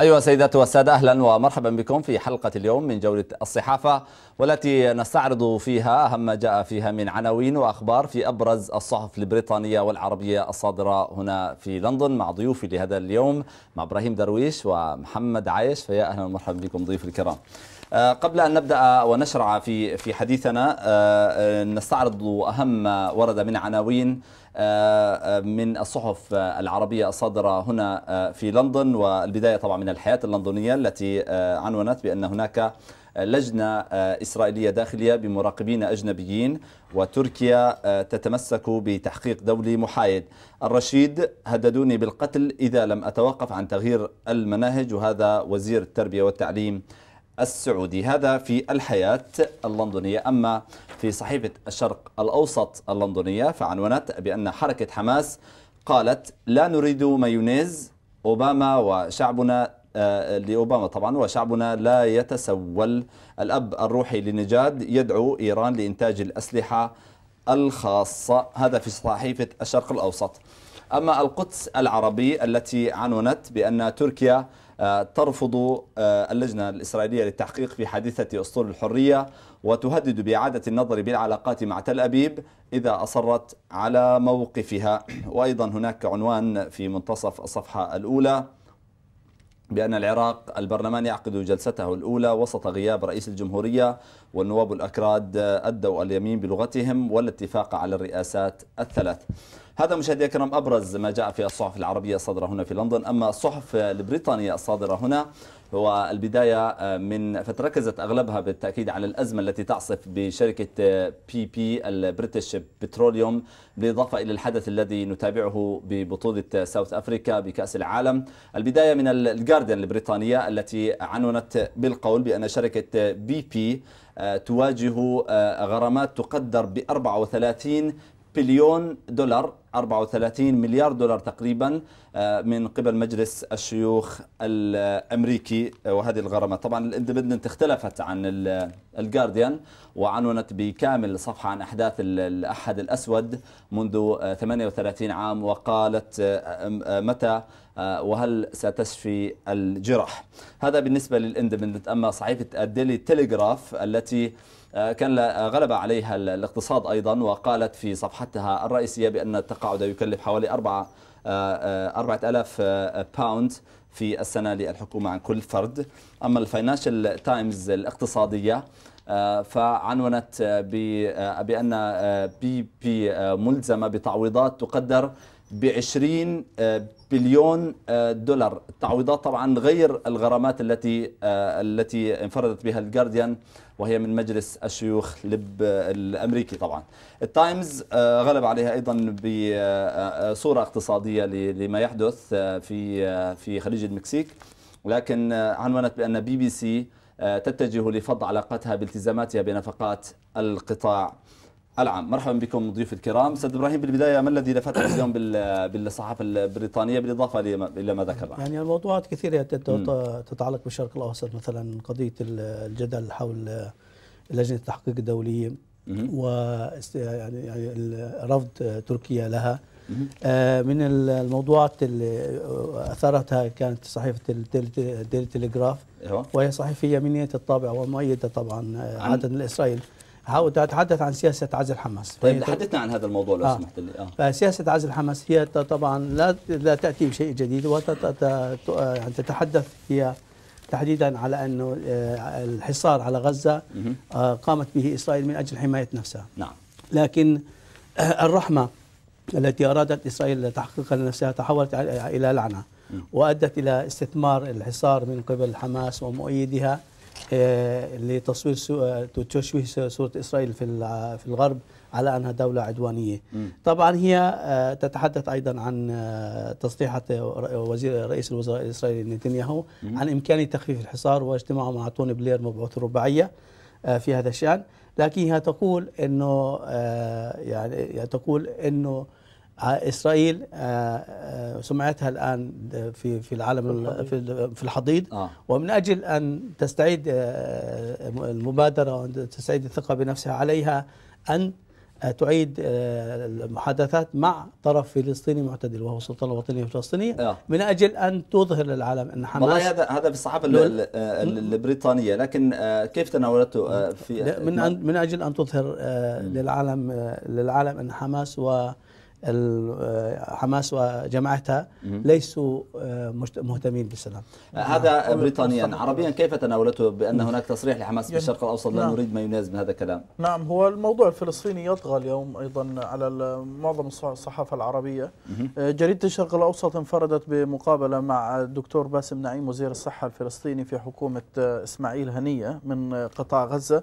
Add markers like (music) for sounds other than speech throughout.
أيها السيدات والسادة أهلا ومرحبا بكم في حلقة اليوم من جولة الصحافة والتي نستعرض فيها أهم ما جاء فيها من عناوين وأخبار في أبرز الصحف البريطانية والعربية الصادرة هنا في لندن مع ضيوفي لهذا اليوم مع إبراهيم درويش ومحمد عايش فيا أهلا ومرحبا بكم ضيوف الكرام آه، قبل أن نبدأ ونشرع في في حديثنا آه، آه، نستعرض أهم ما ورد من عناوين آه، آه، من الصحف العربية الصادرة هنا آه، في لندن والبداية طبعا من الحياة اللندنية التي عنونت بأن هناك لجنة إسرائيلية داخلية بمراقبين أجنبيين وتركيا تتمسك بتحقيق دولي محايد الرشيد هددوني بالقتل إذا لم أتوقف عن تغيير المناهج وهذا وزير التربية والتعليم السعودي هذا في الحياة اللندنية أما في صحيفة الشرق الأوسط اللندنية فعنونت بأن حركة حماس قالت لا نريد مايونيز أوباما وشعبنا آه، لأوباما طبعا وشعبنا لا يتسول الأب الروحي لنجاد يدعو إيران لإنتاج الأسلحة الخاصة هذا في صحيفة الشرق الأوسط أما القدس العربي التي عنونت بأن تركيا ترفض آه، اللجنة الإسرائيلية للتحقيق في حادثة أسطول الحرية وتهدد بإعادة النظر بالعلاقات مع تل أبيب إذا أصرت على موقفها وأيضا هناك عنوان في منتصف الصفحة الأولى بأن العراق البرلمان يعقد جلسته الأولى وسط غياب رئيس الجمهورية والنواب الأكراد أدوا آه، اليمين بلغتهم والاتفاق على الرئاسات الثلاث هذا مشاهدي الكرام أبرز ما جاء في الصحف العربية الصادرة هنا في لندن أما الصحف البريطانية الصادرة هنا والبداية آه، من فتركزت أغلبها بالتأكيد على الأزمة التي تعصف بشركة آه، بي بي البريتش بتروليوم بالإضافة إلى الحدث الذي نتابعه ببطولة آه، ساوث أفريكا بكأس العالم البداية من الجارديان البريطانية التي عنونت بالقول بأن شركة بي بي تواجه غرامات تقدر ب 34 بليون دولار 34 مليار دولار تقريبا آه، من قبل مجلس الشيوخ الامريكي آه، وهذه الغرامه طبعا الاندبندنت اختلفت عن الجارديان آه، وعنونت بكامل صفحه عن احداث الاحد الاسود منذ 38 عام وقالت متى آه، وهل ستشفي الجرح هذا بالنسبة للإندبندنت أما صحيفة الديلي تيليغراف التي آه، كان آه، غلب عليها الاقتصاد أيضا وقالت في صفحتها الرئيسية بأن التقاعد يكلف حوالي أربعة 4000 باوند في السنة للحكومة عن كل فرد أما الفاينانشال تايمز الاقتصادية فعنونت بأن بي بي ملزمة بتعويضات تقدر ب 20 آه، بليون آه، دولار تعويضات طبعا غير الغرامات التي آه، التي انفردت بها الجارديان وهي من مجلس الشيوخ لب الامريكي طبعا التايمز غلب عليها ايضا بصوره اقتصاديه لما يحدث في في خليج المكسيك لكن عنونت بان بي بي سي تتجه لفض علاقتها بالتزاماتها بنفقات القطاع العام مرحبا بكم ضيوف الكرام استاذ ابراهيم بالبدايه ما الذي لفتك (coughs) اليوم بالصحافه البريطانيه بالاضافه الى ما ذكرنا يعني الموضوعات كثيره تتعلق بالشرق الاوسط مثلا قضيه الجدل حول لجنه التحقيق الدوليه و يعني, يعني رفض تركيا لها آه، من الموضوعات اللي اثرتها كانت صحيفه الديلي تيليغراف أيوة. وهي صحيفه يمينيه الطابع ومؤيده طبعا آه، عاده لاسرائيل هود أتحدث عن سياسة عزل حماس طيب تحدثنا يعني عن هذا الموضوع لو آه. سمحت لي آه. فسياسة عزل حماس هي طبعا لا لا تأتي بشيء جديد وتتحدث يعني هي تحديدا على أنه آه، الحصار على غزة آه، قامت به إسرائيل من أجل حماية نفسها نعم لكن آه، الرحمة التي أرادت إسرائيل تحقيقها لنفسها تحولت إلى لعنة وأدت إلى استثمار الحصار من قبل حماس ومؤيدها آه، لتصوير آه، تشويه صورة إسرائيل في في الغرب على أنها دولة عدوانية طبعا هي آه، تتحدث أيضا عن تصريحات وزير رئيس الوزراء الإسرائيلي نتنياهو عن إمكانية تخفيف الحصار واجتماعه مع توني بلير مبعوث الرباعية في هذا الشأن لكنها تقول أنه يعني تقول أنه آه، اسرائيل آه، آه، سمعتها الان في في العالم في الحضيض ومن اجل ان تستعيد المبادره وان تستعيد الثقه بنفسها عليها ان تعيد المحادثات مع طرف فلسطيني معتدل وهو السلطه الوطنيه الفلسطينيه من اجل ان تظهر للعالم ان حماس والله هذا هذا بالصحافه البريطانيه لكن كيف تناولته في من من اجل ان تظهر للعالم للعالم ان حماس و آه، حماس وجماعتها ليسوا آه، مهتمين بالسلام آه، هذا بريطانيا عربيا كيف تناولته بأن هناك تصريح لحماس يعني بالشرق الأوسط لا نعم نريد ما من هذا الكلام نعم هو الموضوع الفلسطيني يطغى اليوم أيضا على معظم الصحافة العربية جريدة الشرق الأوسط انفردت بمقابلة مع الدكتور باسم نعيم وزير الصحة الفلسطيني في حكومة إسماعيل هنية من قطاع غزة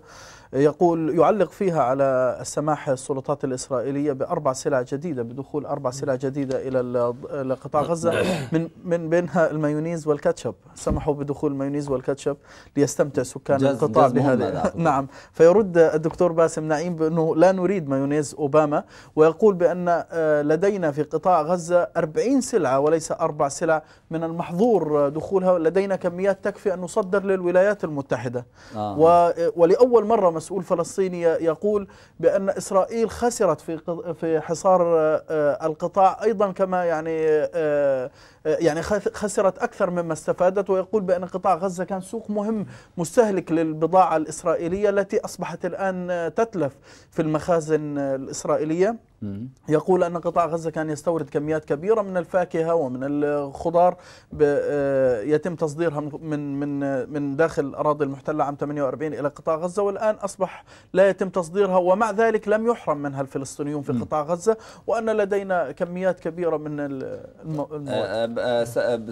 يقول يعلق فيها على السماح السلطات الإسرائيلية بأربع سلع جديدة بدخول أربع سلع جديدة إلى قطاع غزة (coughs) من من بينها المايونيز والكاتشب سمحوا بدخول المايونيز والكاتشب ليستمتع سكان القطاع بهذا نعم فيرد الدكتور باسم نعيم بأنه لا نريد مايونيز أوباما ويقول بأن آه، لدينا في قطاع غزة 40 سلعة وليس أربع سلع من المحظور دخولها لدينا كميات تكفي أن نصدر للولايات المتحدة آه. آه، ولأول مرة مسؤول فلسطيني يقول بأن إسرائيل خسرت في في حصار آه، القطاع أيضا كما يعني آه، آه، يعني خسرت أكثر مما استفادت ويقول بأن قطاع غزة كان سوق مهم مستهلك للبضاعة الإسرائيلية التي أصبحت الآن تتلف في المخازن الإسرائيلية يقول أن قطاع غزة كان يستورد كميات كبيرة من الفاكهة ومن الخضار آه، يتم تصديرها من من من داخل الأراضي المحتلة عام 48 إلى قطاع غزة والآن أصبح لا يتم تصديرها ومع ذلك لم يحرم منها الفلسطينيون في قطاع غزة وأن لدينا كميات كبيرة من آه، المواد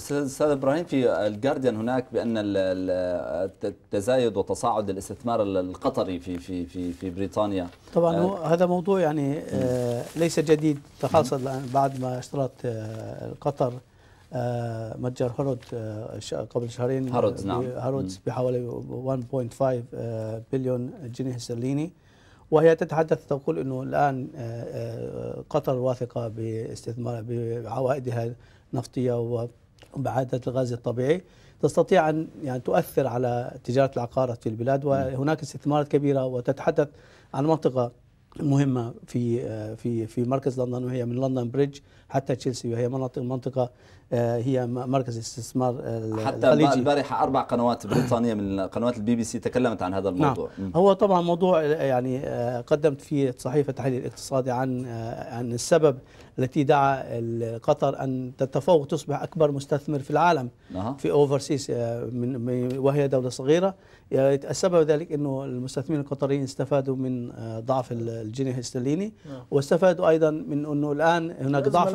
أستاذ آه، إبراهيم في الجارديان هناك بأن التزايد وتصاعد الاستثمار القطري في في في في بريطانيا طبعا هذا موضوع يعني ليس جديد خاصة الآن بعد ما اشترت آه، قطر آه، متجر هرود آه، قبل شهرين هرودز نعم هرودز بحوالي 1.5 بليون جنيه استرليني وهي تتحدث تقول انه الان قطر واثقه باستثمار بعوائدها النفطيه وبعاده الغاز الطبيعي تستطيع ان يعني تؤثر على تجاره العقارات في البلاد وهناك استثمارات كبيره وتتحدث عن منطقه مهمه في آه، في في مركز لندن وهي من لندن بريدج حتى تشيلسي وهي مناطق منطقه آه، هي مركز استثمار آه، حتى البارحه اربع قنوات بريطانيه من قنوات البي بي سي تكلمت عن هذا نعم. الموضوع نعم. هو طبعا موضوع يعني قدمت فيه صحيفه تحليل الاقتصادي عن عن السبب التي دعا قطر ان تتفوق تصبح اكبر مستثمر في العالم أه. في اوفرسيز من وهي دوله صغيره السبب ذلك انه المستثمرين القطريين استفادوا من آه، ضعف الجنيه الاسترليني نعم. واستفادوا ايضا من انه الان هناك ضعف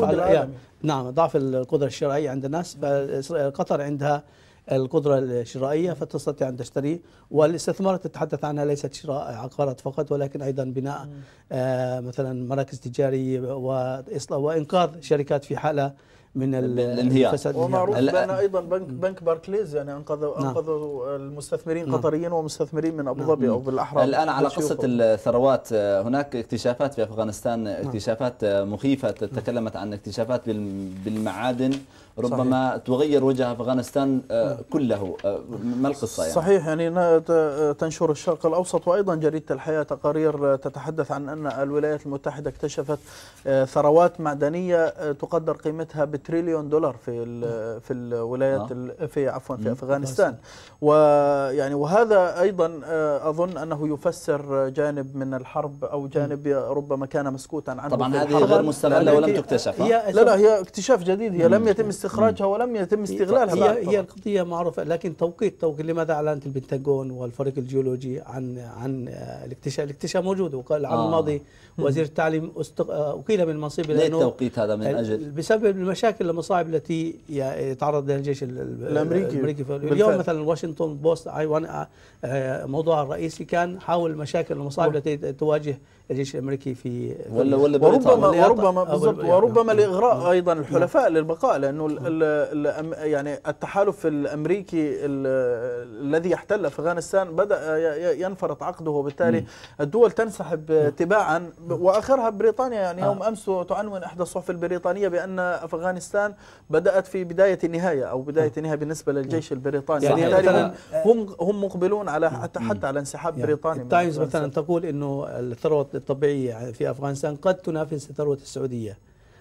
ضعف نعم ضعف القدره الشرائيه عند الناس نعم. فقطر عندها القدرة الشرائية فتستطيع أن تشتري والاستثمارات تتحدث عنها ليست شراء عقارات فقط ولكن أيضا بناء آه، مثلا مراكز تجارية وإنقاذ شركات في حالة من الفساد ومعروف بان ايضا بنك بنك باركليز يعني انقذوا نعم. انقذوا المستثمرين نعم. قطريين ومستثمرين من ابو نعم. ظبي نعم. او بالاحرى الان على قصه الثروات هناك اكتشافات في افغانستان نعم. اكتشافات مخيفه تكلمت عن اكتشافات بالمعادن ربما صحيح. تغير وجه أفغانستان آه، كله آه، ما القصة يعني؟ صحيح يعني تنشر الشرق الأوسط وأيضا جريدة الحياة تقارير آه، تتحدث عن أن الولايات المتحدة اكتشفت ثروات معدنية تقدر قيمتها بتريليون دولار في في الولايات آه. في عفوا في أفغانستان ويعني وهذا أيضا أظن أنه يفسر جانب من الحرب أو جانب ربما كان مسكوتا عنه طبعا هذه غير مستغلة ولم تكتشف لا لا هي اكتشاف جديد هي لم يتم استخراجها ولم يتم إيه، استغلالها هي, بعد هي القضيه معروفه لكن توقيت توقيت لماذا اعلنت البنتاغون والفريق الجيولوجي عن عن آه، الاكتشاف الاكتشاف موجود وقال العام آه. الماضي وزير التعليم استق... آه، اقيل من منصبه ليه التوقيت هذا من اجل بسبب المشاكل المصاعب التي يتعرض لها الجيش الامريكي الامريكي اليوم مثلا واشنطن بوست آه، موضوع الرئيسي كان حول المشاكل المصاعب نعم. التي تواجه الجيش الامريكي في ولا ولا وربما ولا وربما بالضبط وربما لاغراء ايضا نعم. الحلفاء للبقاء لانه يعني التحالف الامريكي الذي يحتل افغانستان بدا ينفرط عقده وبالتالي نعم. الدول تنسحب نعم. تباعا واخرها بريطانيا يعني آه. يوم امس تعنون احدى الصحف البريطانيه بان افغانستان بدات في بدايه النهايه او بدايه النهايه بالنسبه للجيش البريطاني يعني بالتالي هم هم مقبلون على حتى آه. حتى على انسحاب يعني بريطانيا التايمز مثلا تقول انه الثروه الطبيعية في أفغانستان قد تنافس ثروة السعودية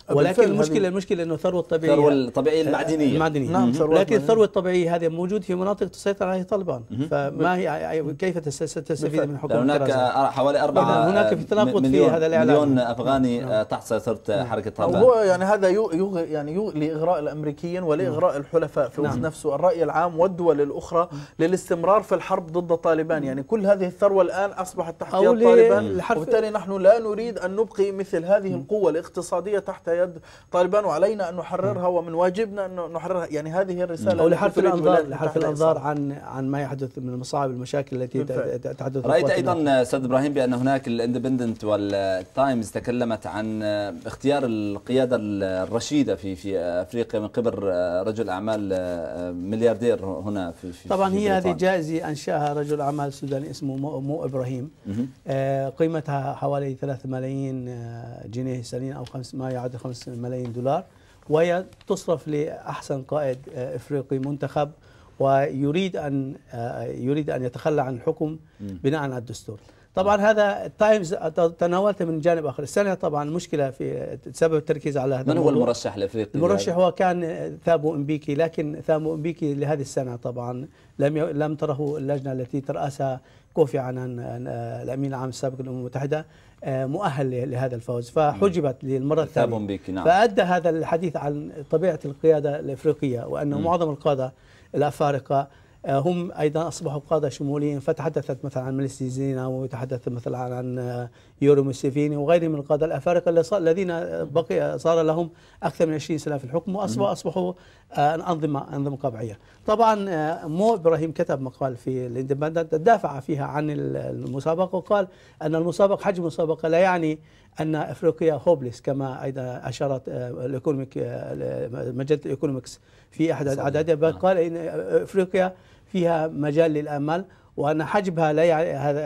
آه، ولكن المشكله المشكله انه الثروه الطبيعيه الثروه الطبيعيه المعدنيه آه، المعدنيه نعم لكن الثروه الطبيعيه هذه موجود في مناطق تسيطر عليها طالبان فما هي كيف تستفيد من حكومه هناك حوالي أربعة هناك في تناقض في هذا الاعلان مليون افغاني نعم. تحت سيطره نعم. حركه طالبان هو يعني هذا يغ يعني يغ لاغراء الامريكيين ولاغراء نعم. الحلفاء في نعم. نفسه الراي العام والدول الاخرى للاستمرار في الحرب ضد طالبان يعني كل هذه الثروه الان اصبحت تحت طالبان وبالتالي نحن لا نريد ان نبقي مثل هذه القوه الاقتصاديه تحت يد طالبان وعلينا أن نحررها ومن واجبنا أن نحررها يعني هذه الرسالة أو لحرف الأنظار لحرف الأنظار عن عن ما يحدث من المصاعب والمشاكل التي تحدث رأيت أيضا أستاذ إبراهيم بأن هناك الاندبندنت والتايمز تكلمت عن اختيار القيادة الرشيدة في في أفريقيا من قبل رجل أعمال ملياردير هنا في, في طبعا في هي هذه جائزة أنشأها رجل أعمال سوداني اسمه مو إبراهيم آه، قيمتها حوالي 3 ملايين آه، جنيه سنين أو خمس ما يعادل 1.5 ملايين دولار وهي تصرف لأحسن قائد إفريقي منتخب ويريد أن آه، يريد أن يتخلى عن الحكم بناء على الدستور طبعا هذا التايمز تناولته من جانب اخر السنه طبعا المشكله في سبب التركيز على هذا من هو المرشح الافريقي؟ المرشح هو كان ثابو امبيكي لكن ثابو امبيكي لهذه السنه طبعا لم لم تره اللجنه التي تراسها كوفي عنان الامين العام السابق للامم المتحده آه، مؤهل لهذا الفوز فحجبت للمره الثانيه نعم. فادى هذا الحديث عن طبيعه القياده الافريقيه وان معظم القاده الافارقه آه، هم ايضا اصبحوا قاده شموليين فتحدثت مثلا عن مليسي زينا وتحدثت مثلا عن آه، يورو موسيفيني وغيرهم من القاده الافارقه الذين بقي صار لهم اكثر من 20 سنه في الحكم واصبحوا اصبحوا آه، انظمه انظمه قبعيه. طبعا مو ابراهيم كتب مقال في الاندبندنت دافع فيها عن المسابقه وقال ان المسابقه حجم المسابقه لا يعني ان افريقيا هوبليس كما ايضا اشارت آه، الايكونوميك آه، مجله الايكونومكس في احد اعدادها نعم. قال ان افريقيا فيها مجال للامل وان حجبها لا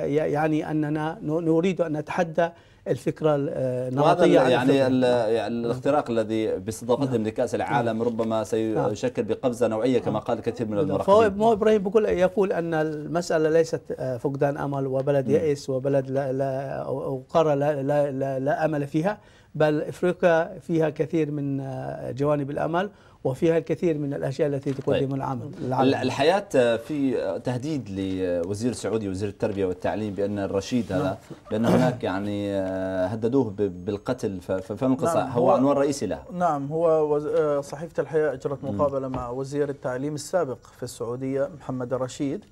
يعني اننا نريد ان نتحدى الفكره النمطيه آه، يعني, يعني الاختراق الذي باستضافتهم نعم. لكاس العالم نعم. ربما نعم. سيشكل بقفزه نوعيه كما قال كثير من المراقبين فهو ابراهيم بقول يقول ان المساله ليست آه، فقدان امل وبلد يئس وبلد لا, لا او قاره لا, لا, لا, لا امل فيها بل افريقيا فيها كثير من آه، جوانب الامل وفيها الكثير من الأشياء التي تقدم طيب. العمل الحياة آه، في تهديد لوزير سعودي وزير التربية والتعليم بأن الرشيد هذا نعم. بأن هناك يعني آه، هددوه بالقتل فما نعم، القصة نعم هو عنوان رئيسي له نعم هو آه، صحيفة الحياة أجرت مقابلة مع وزير التعليم السابق في السعودية محمد الرشيد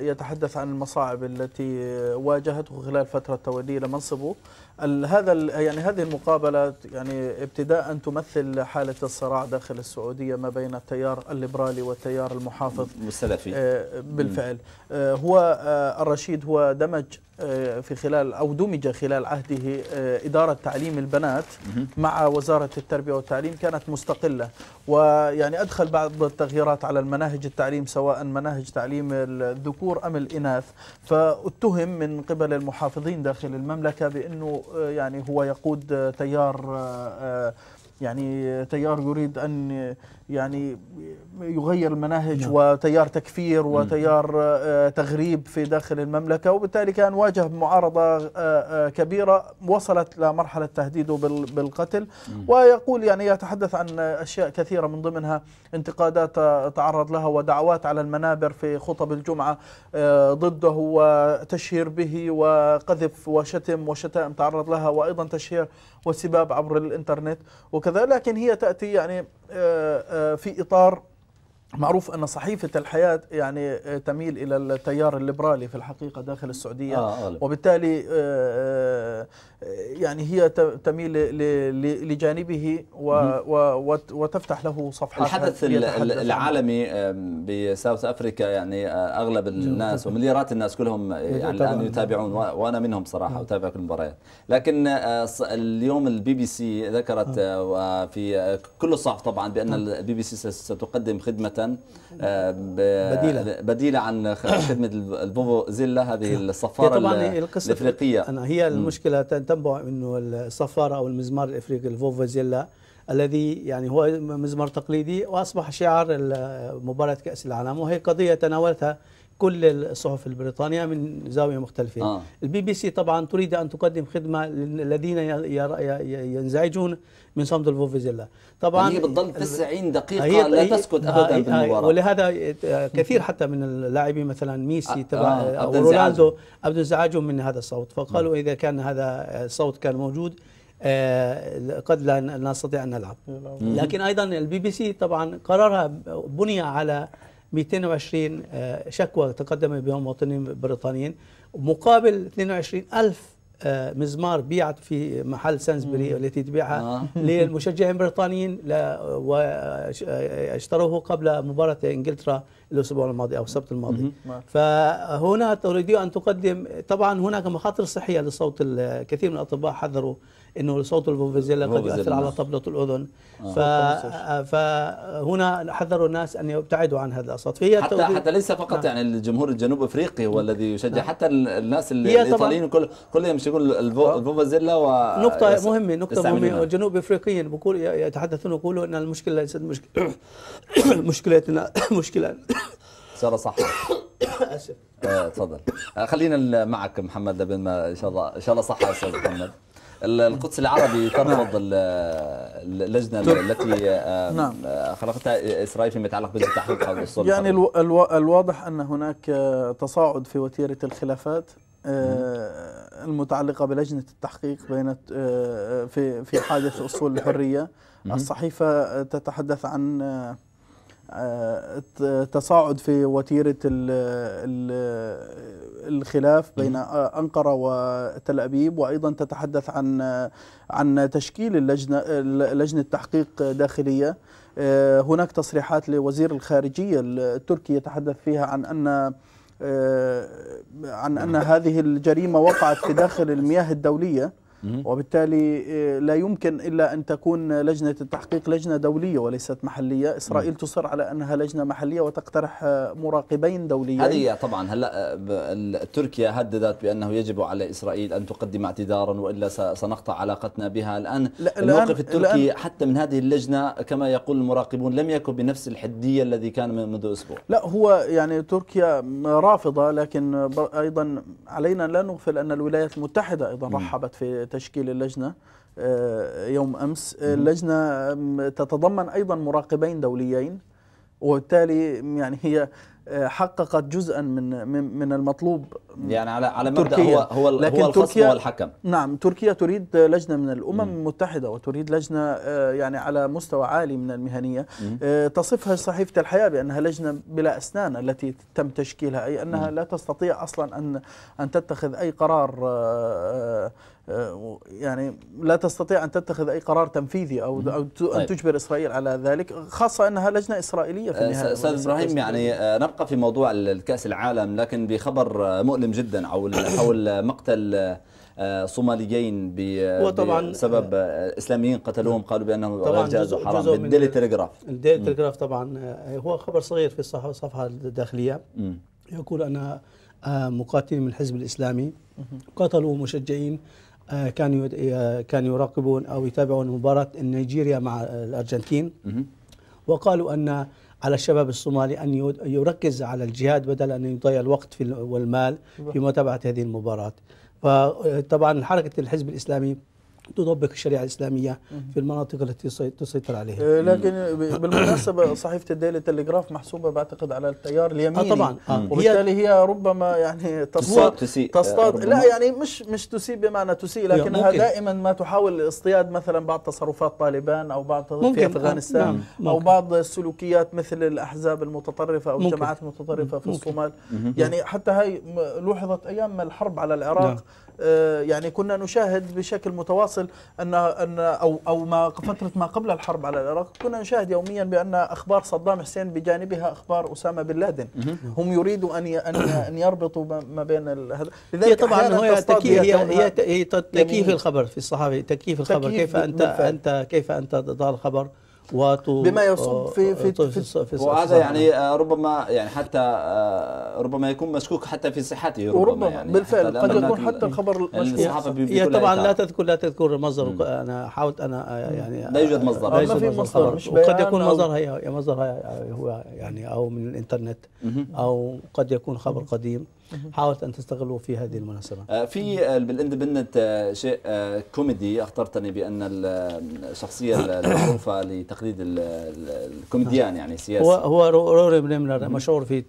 يتحدث عن المصاعب التي واجهته خلال فترة توليه لمنصبه هذا يعني هذه المقابلة يعني ابتداء تمثل حالة الصراع داخل السعودية ما بين التيار الليبرالي والتيار المحافظ السلفي آه، بالفعل آه، هو آه، الرشيد هو دمج في خلال أو دمج خلال عهده إدارة تعليم البنات مع وزارة التربية والتعليم كانت مستقلة ويعني أدخل بعض التغييرات على المناهج التعليم سواء مناهج تعليم الذكور أم الإناث فاتهم من قبل المحافظين داخل المملكة بأنه يعني هو يقود تيار يعني تيار يريد أن يعني يغير المناهج نعم. وتيار تكفير وتيار آه، آه، تغريب في داخل المملكة وبالتالي كان واجه معارضة آه، كبيرة وصلت لمرحلة تهديده بالقتل ويقول يعني يتحدث عن أشياء كثيرة من ضمنها انتقادات تعرض لها ودعوات على المنابر في خطب الجمعة ضده وتشهير به وقذف وشتم وشتائم تعرض لها وأيضا تشهير وسباب عبر الانترنت وكذا لكن هي تأتي يعني في إطار معروف أن صحيفة الحياة يعني آه، تميل إلى التيار الليبرالي في الحقيقة داخل السعودية آه, آه، وبالتالي آه، يعني هي تميل لجانبه وتفتح له صفحات الحدث العالمي بساوث أفريكا يعني أغلب الناس ومليارات الناس كلهم يعني الآن يتابعون وأنا منهم صراحة نعم. أتابع كل المباريات لكن اليوم البي بي سي ذكرت نعم. في كل الصحف طبعا بأن نعم. البي بي سي ستقدم خدمة بديلة آه، بديلة عن (coughs) خدمة الفوفو زيلا هذه الصفارة الافريقية أنا هي المشكلة تنبع انه الصفارة او المزمار الافريقي الفوفو زيلا الذي يعني هو مزمار تقليدي واصبح شعار مباراة كأس العالم وهي قضية تناولتها كل الصحف البريطانية من زاوية مختلفة آه. البي بي سي طبعا تريد أن تقدم خدمة للذين ينزعجون من صمت الفوفيزيلا طبعا هي بتضل 90 دقيقة هي لا تسكت أبدا بالمباراة ولهذا آه، كثير حتى من اللاعبين مثلا ميسي آه، تبع آه. أو رونالدو أبدوا انزعاجهم من هذا الصوت فقالوا نعم. إذا كان هذا الصوت كان موجود آه، قد لا نستطيع أن نلعب لكن أيضا البي بي سي طبعا قرارها بني على 220 آه، شكوى تقدم بها مواطنين بريطانيين مقابل 22 ألف آه، مزمار بيعت في محل سانزبري التي تبيعها آه. (laughs) للمشجعين البريطانيين واشتروه قبل مباراة انجلترا الاسبوع الماضي او السبت الماضي فهنا تريد ان تقدم طبعا هناك مخاطر صحيه لصوت كثير من الاطباء حذروا انه صوت الفوفيزيلا قد يؤثر على طبله الاذن آه. فهنا حذروا الناس ان يبتعدوا عن هذا الاصوات فهي حتى حتى ليس فقط نعم. يعني الجمهور الجنوب افريقي هو نعم. الذي يشجع نعم. حتى الناس الايطاليين كل كلهم يشجعون الفوفيزيلا آه. و نقطه يس... مهمه نقطه مهمه الجنوب افريقيين بقول يتحدثون يقولوا ان المشكله ليست (coughs) (coughs) مشكله مشكلتنا مشكله ساره صح اسف آه، تفضل آه، خلينا معك محمد لبين ما ان شاء الله ان شاء الله صح استاذ محمد القدس العربي ترفض اللجنه التي آه، نعم. خلقتها اسرائيل فيما يتعلق بالتحقيق حول الصلح يعني الو الو الواضح ان هناك تصاعد في وتيره الخلافات المتعلقه بلجنه التحقيق بين في في حادث اصول الحريه الصحيفه تتحدث عن تصاعد في وتيرة الخلاف بين أنقرة وتل أبيب وأيضا تتحدث عن عن تشكيل اللجنة لجنة تحقيق داخلية هناك تصريحات لوزير الخارجية التركي يتحدث فيها عن أن عن أن هذه الجريمة وقعت في داخل المياه الدولية وبالتالي آه، لا يمكن إلا أن تكون لجنة التحقيق لجنة دولية وليست محلية إسرائيل تصر على أنها لجنة محلية وتقترح آه، مراقبين دوليين هذه طبعا هلا آه، تركيا هددت بأنه يجب على إسرائيل أن تقدم اعتذارا وإلا سنقطع علاقتنا بها الآن الموقف التركي حتى من هذه اللجنة كما يقول المراقبون لم يكن بنفس الحدية الذي كان منذ أسبوع لا هو يعني تركيا رافضة لكن أيضا علينا لا نغفل أن الولايات المتحدة أيضا رحبت في تشكيل اللجنة آه، يوم أمس آه، اللجنة تتضمن أيضا مراقبين دوليين وبالتالي يعني هي آه، حققت جزءا من من المطلوب يعني على على مبدا تركيا. هو هو لكن هو الخصم تركيا والحكم نعم تركيا تريد لجنه من الامم مم. المتحده وتريد لجنه يعني على مستوى عالي من المهنيه مم. تصفها صحيفه الحياه بانها لجنه بلا اسنان التي تم تشكيلها اي انها مم. لا تستطيع اصلا ان ان تتخذ اي قرار يعني لا تستطيع أن تتخذ أي قرار تنفيذي أو او أن طيب. تجبر إسرائيل على ذلك خاصة أنها لجنة إسرائيلية في أه، النهاية أستاذ إبراهيم يعني أه، نبقى في موضوع الكأس العالم لكن بخبر أه، مؤلم جدا حول (coughs) مقتل صوماليين بسبب اسلاميين قتلوهم نعم. قالوا بانهم غير جاز وحرام بالديلي تلغراف الديلي تلغراف طبعا هو خبر صغير في الصفحه الداخليه يقول ان مقاتلين من الحزب الاسلامي قتلوا مشجعين آه، كانوا آه، كان يراقبون او يتابعون مباراه نيجيريا مع الارجنتين وقالوا ان على الشباب الصومالي ان يركز على الجهاد بدل ان يضيع الوقت والمال في متابعه هذه المباراه فطبعا حركه الحزب الاسلامي تطبق الشريعة الإسلامية في المناطق التي تسيطر عليها إيه، لكن بالمناسبة صحيفة الديلي تلغراف محسوبة بعتقد على التيار اليميني آه طبعا آه. وبالتالي هي ربما يعني تصطاد تسيء آه، تصطاد لا يعني مش مش تسيء بمعنى تسيء لكنها دائما ما تحاول اصطياد مثلا بعض تصرفات طالبان أو بعض في أفغانستان نعم، أو بعض السلوكيات مثل الأحزاب المتطرفة أو الجماعات المتطرفة في الصومال يعني حتى هاي لوحظت أيام الحرب على العراق نعم. آه، يعني كنا نشاهد بشكل متواصل ان ان او او ما فتره ما قبل الحرب على العراق كنا نشاهد يوميا بان اخبار صدام حسين بجانبها اخبار اسامه بن لادن هم يريدوا ان ان يربطوا ما بين هذا لذلك هي طبعا هي تكييف هي هي تكييف يعني الخبر في الصحافه تكييف الخبر كيف انت انت كيف انت ضال الخبر وتو بما يصب آه، في في, آه، طيب، في, في, في وهذا يعني آه، ربما يعني حتى ربما يكون مشكوك حتى في صحته ربما, ربما يعني بالفعل قد يكون حتى الخبر مشكوك هي طبعا لا تذكر لا تذكر مصدر انا حاولت انا يعني لا يوجد مصدر لا يوجد مصدر, وقد يكون مصدر هي مصدر هو يعني او من الانترنت او قد يكون خبر قديم حاولت ان تستغله في هذه المناسبه آه، في آه، بالاندبندنت آه، شيء كوميدي اخترتني بان الشخصيه المعروفه لتقليد الكوميديان يعني السياسي هو هو روري بليمنر مشهور في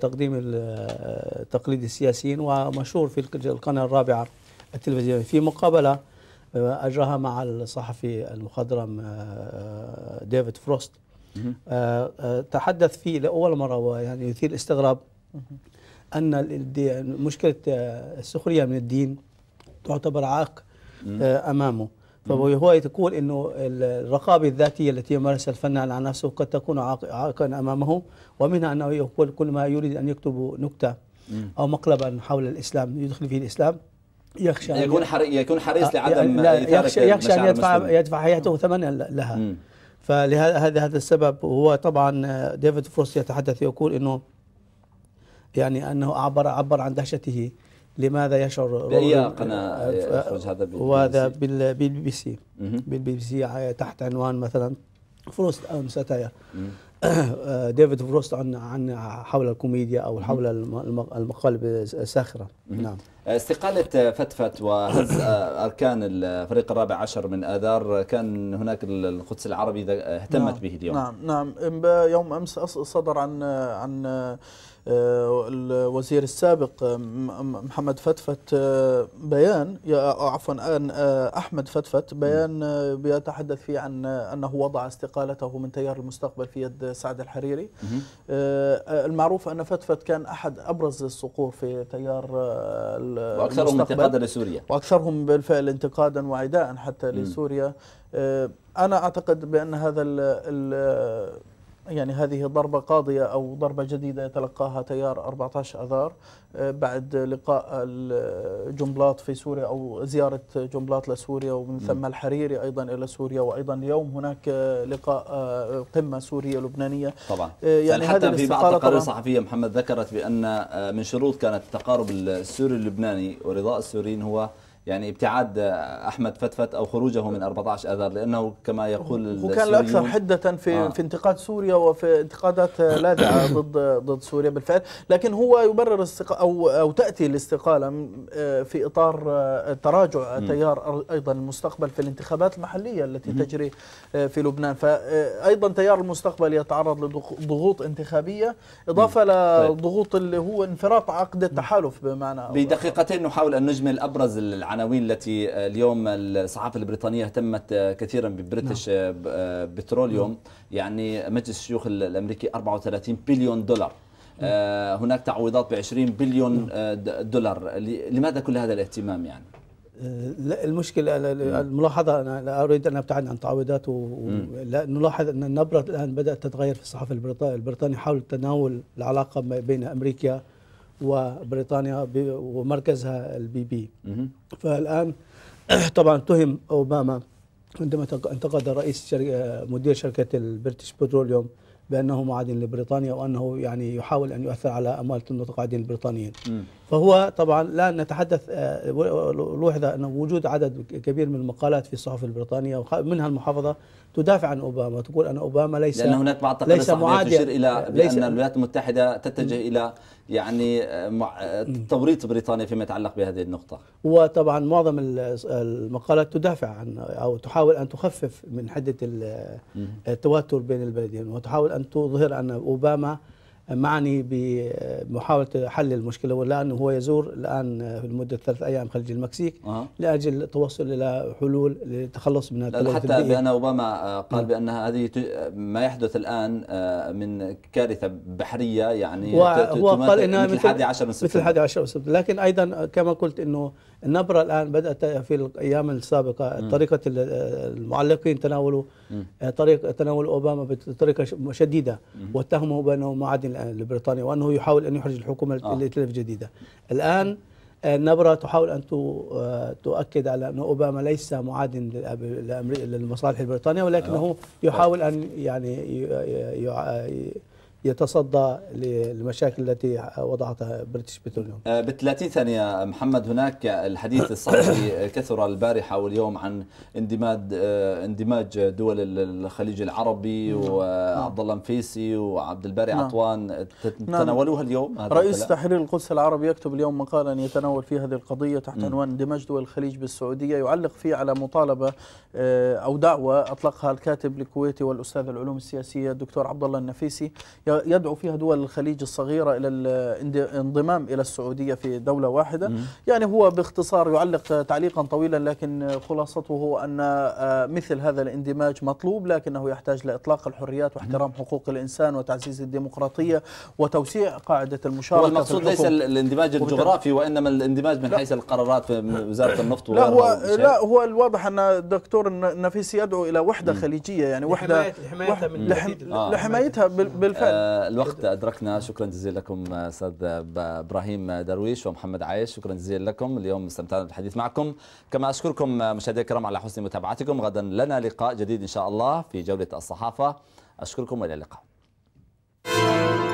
تقديم تقليد السياسيين ومشهور في القناه الرابعه التلفزيونيه في مقابله اجراها مع الصحفي المخضرم ديفيد فروست تحدث فيه لاول مره ويعني يثير استغراب ان مشكله آه، السخريه من الدين تعتبر عائق آه، امامه فهو تقول انه الرقابه الذاتيه التي يمارسها الفنان على نفسه قد تكون عائقا امامه ومنها انه يقول كل ما يريد ان يكتب نكته او مقلبا حول الاسلام يدخل فيه الاسلام يخشى يكون يكون حريص آه، لعدم لا يخشى يخشى ان يدفع يدفع حياته ثمنا لها فلهذا هذا السبب هو طبعا ديفيد فروست يتحدث يقول انه يعني أنه عبر عبر عن دهشته لماذا يشعر بأي قناة يخرج هذا وهذا آه، بالبي بي سي بالبي بي سي آه، تحت عنوان مثلا فروست أو ستاير آه، ديفيد فروست عن عن حول الكوميديا او حول المقالب الساخره نعم استقاله فتفت وهز اركان الفريق الرابع عشر من اذار كان هناك القدس العربي اهتمت نعم به اليوم نعم نعم يوم امس صدر عن عن الوزير آه، السابق آه، محمد فتفت آه، بيان عفوا احمد فتفت بيان بيتحدث فيه عن انه وضع استقالته من تيار المستقبل في يد سعد الحريري المعروف ان فتفت كان احد ابرز الصقور في تيار المستقبل واكثرهم انتقادا لسوريا واكثرهم بالفعل انتقادا وعداء حتى لسوريا انا اعتقد بان هذا ال ال يعني هذه ضربة قاضية أو ضربة جديدة يتلقاها تيار 14 أذار آه، بعد لقاء جنبلاط في سوريا أو زيارة جنبلاط لسوريا ومن ثم الحريري أيضا إلى سوريا وأيضا اليوم هناك آه، لقاء آه، قمة سورية لبنانية طبعا يعني, يعني حتى في بعض التقارير الصحفية محمد ذكرت بأن من شروط كانت التقارب السوري اللبناني ورضاء السوريين هو يعني ابتعاد احمد فتفت او خروجه من 14 اذار لانه كما يقول هو كان الاكثر حده في آه. في انتقاد سوريا وفي انتقادات لاذعه (coughs) ضد ضد سوريا بالفعل، لكن هو يبرر او او تاتي الاستقاله آه، في اطار آه، تراجع تيار ايضا المستقبل في الانتخابات المحليه التي تجري آه، في لبنان، فايضا تيار المستقبل يتعرض لضغوط انتخابيه اضافه لضغوط طيب. اللي هو انفراط عقد التحالف بمعنى بدقيقتين نحاول ان نجمل ابرز العالم. العناوين التي آه، اليوم الصحافه البريطانيه اهتمت آه، كثيرا ببريتش نعم. آه، بتروليوم يعني مجلس الشيوخ الامريكي 34 بليون دولار نعم. هناك تعويضات ب 20 بليون نعم. دولار لماذا كل هذا الاهتمام يعني لا المشكلة نعم. الملاحظة أنا لا أريد أن أبتعد عن تعويضات نلاحظ أن النبرة الآن بدأت تتغير في الصحافة البريطانية حول تناول العلاقة بين أمريكا وبريطانيا ومركزها البي بي فالآن (clears throat) طبعا تهم أوباما عندما انتقد رئيس مدير شركة البريتش بتروليوم بانه معادن لبريطانيا وانه يعني يحاول ان يؤثر على اموال المتقاعدين البريطانيين م. فهو طبعا لا نتحدث آه، لوحظ ان وجود عدد كبير من المقالات في الصحف البريطانيه منها المحافظه تدافع عن اوباما تقول ان اوباما ليس لان هناك بعض ليس تشير الى بان الولايات المتحده تتجه الى يعني آه، آه، توريط بريطانيا فيما يتعلق بهذه النقطه وطبعا معظم المقالات تدافع عن او تحاول ان تخفف من حده التوتر بين البلدين وتحاول أن تظهر أن أوباما معني بمحاولة حل المشكلة والآن هو يزور الآن لمدة ثلاث أيام خليج المكسيك أه. لأجل التوصل إلى حلول للتخلص من التلوث حتى البيئي. بأن أوباما قال نعم. بأن هذه ما يحدث الآن آه، من كارثة بحرية يعني هو قال إنها مثل 11 من سبتمبر مثل 11 من سبتمبر لكن أيضا كما قلت أنه النبرة الآن بدأت في الأيام السابقة طريقة المعلقين تناولوا آه، طريق تناول أوباما بطريقة شديدة واتهموا بأنه معادن لبريطانيا وأنه يحاول أن يحرج الحكومة آه. التي تلف جديدة الآن آه، النبرة تحاول أن تؤكد على أن أوباما ليس معادن للمصالح البريطانية ولكنه يحاول أن يعني يتصدى للمشاكل التي وضعتها بريتش بتروليوم بال 30 ثانيه محمد هناك الحديث الصحفي كثر البارحه واليوم عن اندماج آه، اندماج دول الخليج العربي نعم. وعبد الله نفيسي وعبد الباري نعم. عطوان نعم. تناولوها اليوم هذا رئيس تحرير القدس العربي يكتب اليوم مقالا يتناول فيه هذه القضيه تحت عنوان اندماج دول الخليج بالسعوديه يعلق فيه على مطالبه آه، او دعوه اطلقها الكاتب الكويتي والاستاذ العلوم السياسيه الدكتور عبد الله النفيسي يدعو فيها دول الخليج الصغيرة إلى الانضمام إلى السعودية في دولة واحدة مم. يعني هو باختصار يعلق تعليقا طويلا لكن خلاصته هو أن آه، مثل هذا الاندماج مطلوب لكنه يحتاج لإطلاق الحريات واحترام حقوق الإنسان وتعزيز الديمقراطية وتوسيع قاعدة المشاركة والمقصود ليس الاندماج الجغرافي وإنما الاندماج من حيث القرارات في وزارة النفط لا هو لا هو الواضح أن الدكتور النفيسي يدعو إلى وحدة خليجية يعني وحدة لحمايتها, آه. لحمايتها, لحمايتها بالفعل الوقت أدركنا شكرا جزيلا لكم أستاذ إبراهيم درويش ومحمد عايش شكرا جزيلا لكم اليوم استمتعنا بالحديث معكم كما أشكركم مشاهدي الكرام على حسن متابعتكم غدا لنا لقاء جديد إن شاء الله في جولة الصحافة أشكركم وإلى اللقاء